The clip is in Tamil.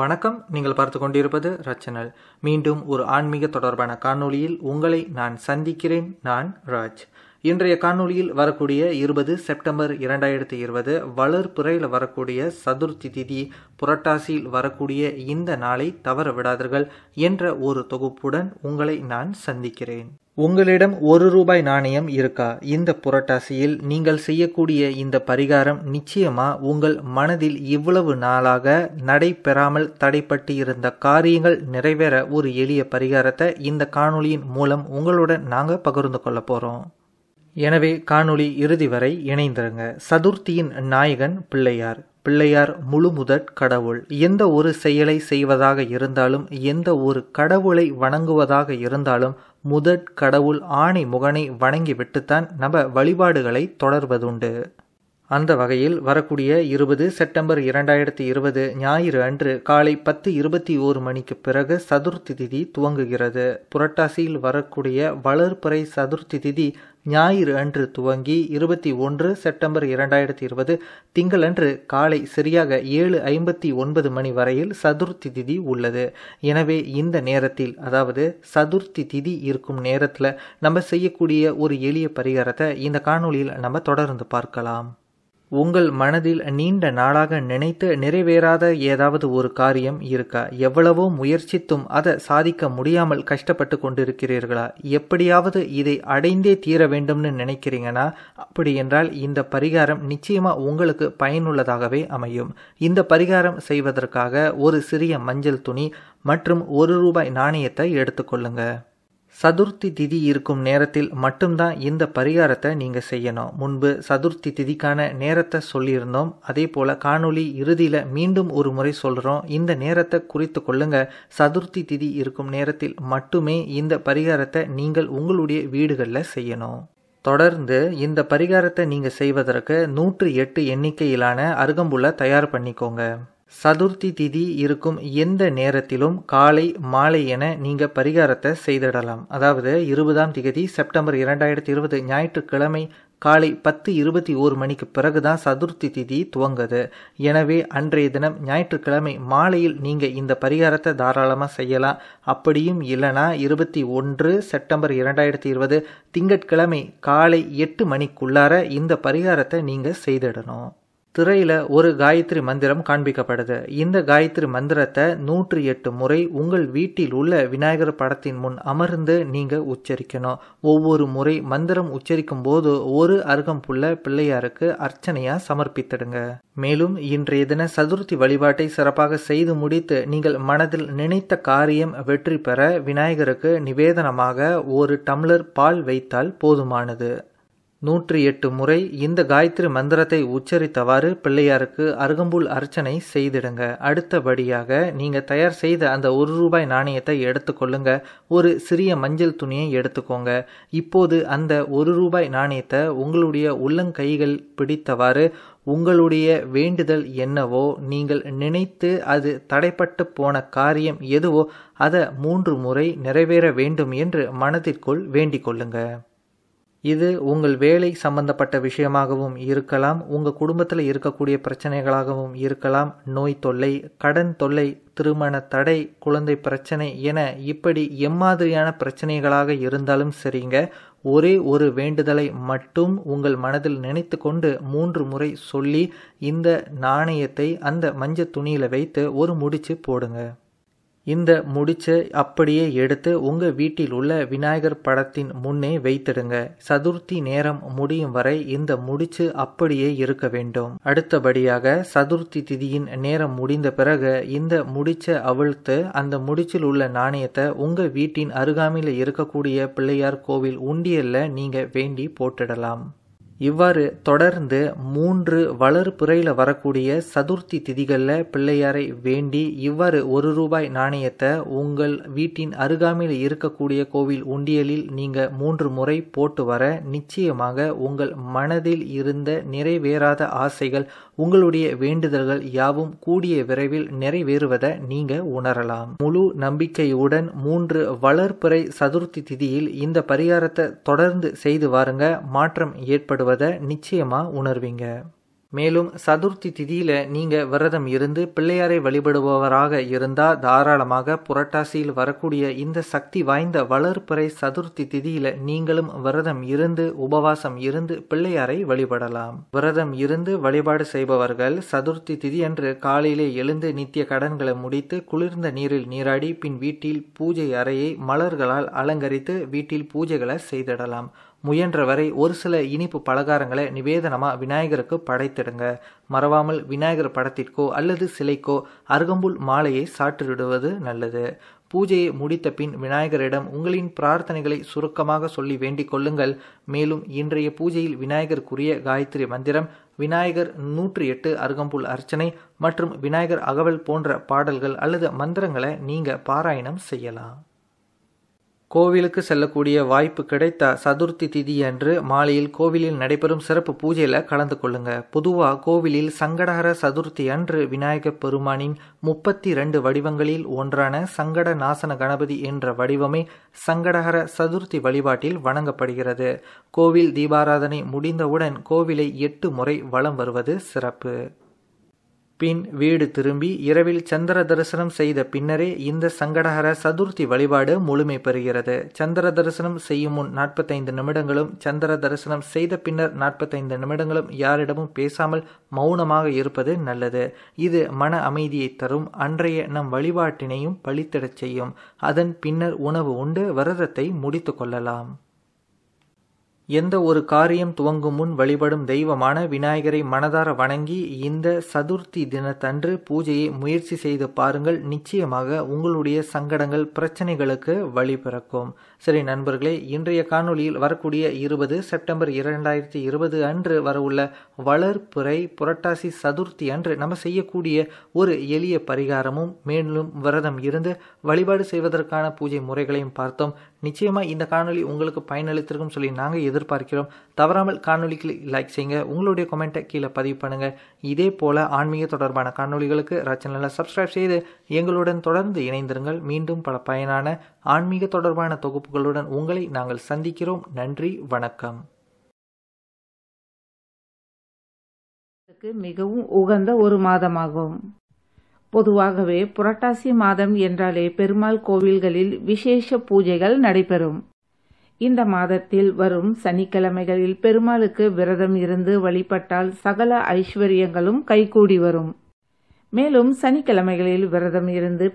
வணக்கம் நீங்கள் பார்த்து கொண்டிருப்பது ரச்சனல் மீண்டும் ஒரு ஆன்மீக தொடர்பான காணொளியில் உங்களை நான் சந்திக்கிறேன் நான் ராஜ் இன்றைய காணொலியில் வரக்கூடிய இருபது செப்டம்பர் இரண்டாயிரத்தி இருபது வளர்ப்புறையில் வரக்கூடிய சதுர்த்தி திதி புரட்டாசியில் வரக்கூடிய இந்த நாளை தவற விடாதீர்கள் என்ற ஒரு தொகுப்புடன் உங்களை நான் சந்திக்கிறேன் உங்களிடம் ஒரு ரூபாய் நாணயம் இருக்கா இந்த புரட்டாசியில் நீங்கள் செய்யக்கூடிய இந்த பரிகாரம் நிச்சயமா உங்கள் மனதில் இவ்வளவு நாளாக நடைபெறாமல் தடைப்பட்டு இருந்த காரியங்கள் நிறைவேற ஒரு எளிய பரிகாரத்தை இந்த காணொளியின் மூலம் உங்களுடன் நாங்கள் பகிர்ந்து கொள்ள போகிறோம் எனவே காணொளி இறுதி வரை இணைந்திருங்க சதுர்த்தியின் நாயகன் பிள்ளையார் பிள்ளையார் முழுமுதற் கடவுள் எந்த ஒரு செயலை செய்வதாக இருந்தாலும் எந்த ஒரு கடவுளை வணங்குவதாக இருந்தாலும் முதற் கடவுள் ஆணை முகனை வணங்கிவிட்டுத்தான் நம்ம வழிபாடுகளை தொடர்வதுண்டு அந்த வகையில் வரக்கூடிய இருபது செப்டம்பர் இரண்டாயிரத்தி இருபது ஞாயிறு அன்று காலை பத்து இருபத்தி ஓரு மணிக்கு பிறகு சதுர்த்தி திதி துவங்குகிறது புரட்டாசியில் வரக்கூடிய வளர்ப்புறை சதுர்த்தி திதி ஞாயிறு அன்று துவங்கி இருபத்தி ஒன்று செப்டம்பர் இரண்டாயிரத்தி இருபது திங்களன்று காலை சரியாக ஏழு ஐம்பத்தி ஒன்பது மணி வரையில் சதுர்த்தி திதி உள்ளது எனவே இந்த நேரத்தில் அதாவது சதுர்த்தி திதி இருக்கும் நேரத்தில் நம்ம செய்யக்கூடிய ஒரு எளிய பரிகாரத்தை இந்த காணொலியில் நம்ம தொடர்ந்து பார்க்கலாம் உங்கள் மனதில் நீண்ட நாளாக நினைத்து நிறைவேறாத ஏதாவது ஒரு காரியம் இருக்கா எவ்வளவோ முயற்சித்தும் அதை சாதிக்க முடியாமல் கஷ்டப்பட்டு கொண்டிருக்கிறீர்களா எப்படியாவது இதை அடைந்தே தீர வேண்டும்னு நினைக்கிறீங்கன்னா அப்படி என்றால் இந்த பரிகாரம் நிச்சயமாக உங்களுக்கு பயனுள்ளதாகவே அமையும் இந்த பரிகாரம் செய்வதற்காக ஒரு சிறிய மஞ்சள் துணி மற்றும் ஒரு ரூபாய் நாணயத்தை எடுத்துக்கொள்ளுங்கள் சதுர்த்தி திதி இருக்கும் நேரத்தில் மட்டும்தான் இந்த பரிகாரத்தை நீங்கள் செய்யணும் முன்பு சதுர்த்தி திதிக்கான நேரத்தை சொல்லியிருந்தோம் அதே போல் காணொளி இறுதியில் மீண்டும் ஒரு முறை சொல்கிறோம் இந்த நேரத்தை குறித்து கொள்ளுங்க சதுர்த்தி திதி இருக்கும் நேரத்தில் மட்டுமே இந்த பரிகாரத்தை நீங்கள் உங்களுடைய வீடுகளில் செய்யணும் தொடர்ந்து இந்த பரிகாரத்தை நீங்கள் செய்வதற்கு நூற்று எட்டு எண்ணிக்கையிலான அருகம்புல தயார் பண்ணிக்கோங்க சதுர்த்தி திதி இருக்கும் எந்த நேரத்திலும் காலை மாலை என நீங்கள் பரிகாரத்தை செய்திடலாம் அதாவது இருபதாம் திகதி செப்டம்பர் இரண்டாயிரத்தி இருபது ஞாயிற்றுக்கிழமை காலை பத்து இருபத்தி ஓரு மணிக்கு பிறகுதான் சதுர்த்தி திதி துவங்குது எனவே அன்றைய தினம் ஞாயிற்றுக்கிழமை மாலையில் நீங்கள் இந்த பரிகாரத்தை தாராளமாக செய்யலாம் அப்படியும் இல்லைனா இருபத்தி ஒன்று செப்டம்பர் இரண்டாயிரத்தி இருபது திங்கட்கிழமை காலை எட்டு மணிக்குள்ளார இந்த பரிகாரத்தை நீங்கள் செய்திடணும் திரையில் ஒரு காயத்ரி மந்திரம் காண்பிக்கப்படுது இந்த காயத்ரி மந்திரத்தை நூற்றி எட்டு முறை உங்கள் வீட்டில் உள்ள விநாயகர் படத்தின் முன் அமர்ந்து நீங்கள் உச்சரிக்கணும் ஒவ்வொரு முறை மந்திரம் உச்சரிக்கும் போது ஒரு அருகம்புள்ள பிள்ளையாருக்கு அர்ச்சனையாக சமர்ப்பித்திடுங்க மேலும் இன்றைய தின சதுர்த்தி வழிபாட்டை சிறப்பாக செய்து முடித்து நீங்கள் மனதில் நினைத்த காரியம் வெற்றி பெற விநாயகருக்கு நிவேதனமாக ஒரு டம்ளர் பால் வைத்தால் போதுமானது நூற்றி எட்டு முறை இந்த காயத்ரி மந்திரத்தை உச்சரித்தவாறு பிள்ளையாருக்கு அருகம்புல் அர்ச்சனை செய்திடுங்க அடுத்தபடியாக நீங்கள் தயார் செய்த அந்த ஒரு ரூபாய் நாணயத்தை எடுத்துக்கொள்ளுங்க ஒரு சிறிய மஞ்சள் துணியை எடுத்துக்கோங்க இப்போது அந்த ஒரு ரூபாய் நாணயத்தை உங்களுடைய உள்ளங்கைகள் பிடித்தவாறு உங்களுடைய வேண்டுதல் என்னவோ நீங்கள் நினைத்து அது தடைப்பட்டு போன காரியம் எதுவோ அதை மூன்று முறை நிறைவேற வேண்டும் என்று மனதிற்குள் வேண்டிக் கொள்ளுங்கள் இது உங்கள் வேலை சம்பந்தப்பட்ட விஷயமாகவும் இருக்கலாம் உங்கள் குடும்பத்தில் இருக்கக்கூடிய பிரச்சனைகளாகவும் இருக்கலாம் நோய் தொல்லை கடன் தொல்லை திருமண தடை குழந்தை பிரச்சனை என இப்படி எம்மாதிரியான பிரச்சனைகளாக இருந்தாலும் சரிங்க ஒரே ஒரு வேண்டுதலை மட்டும் உங்கள் மனதில் நினைத்து கொண்டு மூன்று முறை சொல்லி இந்த நாணயத்தை அந்த மஞ்சள் துணியில் வைத்து ஒரு முடிச்சு போடுங்க இந்த முடிச்சை அப்படியே எடுத்து உங்கள் வீட்டில் உள்ள விநாயகர் படத்தின் முன்னே வைத்திடுங்க சதுர்த்தி நேரம் முடியும் வரை இந்த முடிச்சு அப்படியே இருக்க வேண்டும் அடுத்தபடியாக சதுர்த்தி திதியின் நேரம் முடிந்த பிறகு இந்த முடிச்சை அவிழ்த்து அந்த முடிச்சில் உள்ள நாணயத்தை உங்கள் வீட்டின் அருகாமையில் இருக்கக்கூடிய பிள்ளையார் கோவில் உண்டியல்ல நீங்கள் வேண்டி போட்டிடலாம் இவ்வாறு தொடர்ந்து மூன்று வளர்பிறையில் வரக்கூடிய சதுர்த்தி திதிகளில் பிள்ளையாரை வேண்டி இவ்வாறு ஒரு ரூபாய் நாணயத்தை உங்கள் வீட்டின் அருகாமையில் இருக்கக்கூடிய கோவில் உண்டியலில் நீங்கள் மூன்று முறை போட்டு வர நிச்சயமாக உங்கள் மனதில் இருந்த நிறைவேறாத ஆசைகள் உங்களுடைய வேண்டுதல்கள் யாவும் கூடிய விரைவில் நிறைவேறுவதை நீங்க உணரலாம் முழு நம்பிக்கையுடன் மூன்று வளர்பிறை சதுர்த்தி திதியில் இந்த பரிகாரத்தை தொடர்ந்து செய்து வாருங்க மாற்றம் ஏற்படுவது என்பதை நிச்சயமாக உணர்வீங்க மேலும் சதுர்த்தி திதியில நீங்க விரதம் இருந்து பிள்ளையாரை வழிபடுபவராக இருந்தா தாராளமாக புரட்டாசியில் வரக்கூடிய இந்த சக்தி வாய்ந்த வளர்ப்புறை சதுர்த்தி திதியில நீங்களும் விரதம் இருந்து உபவாசம் இருந்து பிள்ளையாரை வழிபடலாம் விரதம் இருந்து வழிபாடு செய்பவர்கள் சதுர்த்தி திதி காலையிலே எழுந்து நித்திய கடன்களை முடித்து குளிர்ந்த நீரில் நீராடி பின் வீட்டில் பூஜை அறையை மலர்களால் அலங்கரித்து வீட்டில் பூஜைகளை செய்திடலாம் முயன்ற வரை ஒரு சில இனிப்பு பலகாரங்களை நிவேதனமாக விநாயகருக்கு படைத்திடுங்க மறவாமல் விநாயகர் படத்திற்கோ அல்லது சிலைக்கோ அருகம்புல் மாலையை சாற்றிவிடுவது நல்லது பூஜையை முடித்த பின் விநாயகரிடம் உங்களின் பிரார்த்தனைகளை சுருக்கமாக சொல்லி வேண்டிக் கொள்ளுங்கள் மேலும் இன்றைய பூஜையில் விநாயகருக்குரிய காயத்ரி மந்திரம் விநாயகர் நூற்றி எட்டு அருகம்புல் அர்ச்சனை மற்றும் விநாயகர் அகவல் போன்ற பாடல்கள் அல்லது மந்திரங்களை நீங்கள் பாராயணம் செய்யலாம் கோவிலுக்கு செல்லக்கூடிய வாய்ப்பு கிடைத்த சதுர்த்தி திதி அன்று மாலையில் கோவிலில் நடைபெறும் சிறப்பு பூஜையில் கலந்து கொள்ளுங்க பொதுவாக கோவிலில் சங்கடஹர சதுர்த்தி அன்று விநாயகப் பெருமானின் முப்பத்தி ரெண்டு வடிவங்களில் ஒன்றான சங்கட நாசன கணபதி என்ற வடிவமே சங்கடஹர சதுர்த்தி வழிபாட்டில் வணங்கப்படுகிறது கோவில் தீபாராதனை முடிந்தவுடன் கோவிலை எட்டு முறை வலம் வருவது சிறப்பு பின் வீடு திரும்பி இரவில் சந்திர தரிசனம் செய்த பின்னரே இந்த சங்கடகர சதுர்த்தி வழிபாடு முழுமை பெறுகிறது சந்திர தரிசனம் செய்யும் முன் நாற்பத்தைந்து நிமிடங்களும் சந்திர தரிசனம் செய்த பின்னர் நாற்பத்தைந்து நிமிடங்களும் யாரிடமும் பேசாமல் மௌனமாக இருப்பது நல்லது இது மன அமைதியை தரும் அன்றைய நம் வழிபாட்டினையும் பழித்திடச் செய்யும் அதன் பின்னர் உணவு உண்டு விரதத்தை முடித்து கொள்ளலாம் எந்த ஒரு காரியம் துவங்கும் முன் வழிபடும் தெய்வமான விநாயகரை மனதார வணங்கி இந்த சதுர்த்தி தினத்தன்று பூஜையை முயற்சி செய்து பாருங்கள் நிச்சயமாக உங்களுடைய சங்கடங்கள் பிரச்சனைகளுக்கு வழி பிறக்கும் சரி நண்பர்களே இன்றைய காணொலியில் வரக்கூடிய இருபது செப்டம்பர் இரண்டாயிரத்தி இருபது அன்று வரவுள்ள வளர்ப்புரை புரட்டாசி சதுர்த்தி அன்று நம்ம செய்யக்கூடிய ஒரு எளிய பரிகாரமும் மேலும் விரதம் இருந்து வழிபாடு செய்வதற்கான பூஜை முறைகளையும் பார்த்தோம் நிச்சயமாக இந்த காணொலி உங்களுக்கு பயனளித்திருக்கும் சொல்லி நாங்கள் எதிர்பார்க்கிறோம் தவறாமல் காணொலிக்கு லைக் செய்யுங்க உங்களுடைய கமெண்ட்டை கீழே பதிவு பண்ணுங்கள் இதே போல் ஆன்மீக தொடர்பான காணொலிகளுக்கு ரச்சனில் சப்ஸ்கிரைப் செய்து எங்களுடன் தொடர்ந்து இணைந்திருங்கள் மீண்டும் பல பயனான ஆன்மீக தொடர்பான தொகுப்புகளுடன் உங்களை நாங்கள் சந்திக்கிறோம் நன்றி வணக்கம் மிகவும் உகந்த ஒரு மாதமாகும் பொதுவாகவே புரட்டாசி மாதம் என்றாலே பெருமாள் கோவில்களில் விசேஷ பூஜைகள் நடைபெறும் இந்த மாதத்தில் வரும் சனிக்கிழமைகளில் பெருமாளுக்கு விரதம் இருந்து வழிபட்டால் சகல ஐஸ்வர்யங்களும் கைகூடி வரும் மேலும் சனிக்கிழமைகளில் விரதம் இருந்து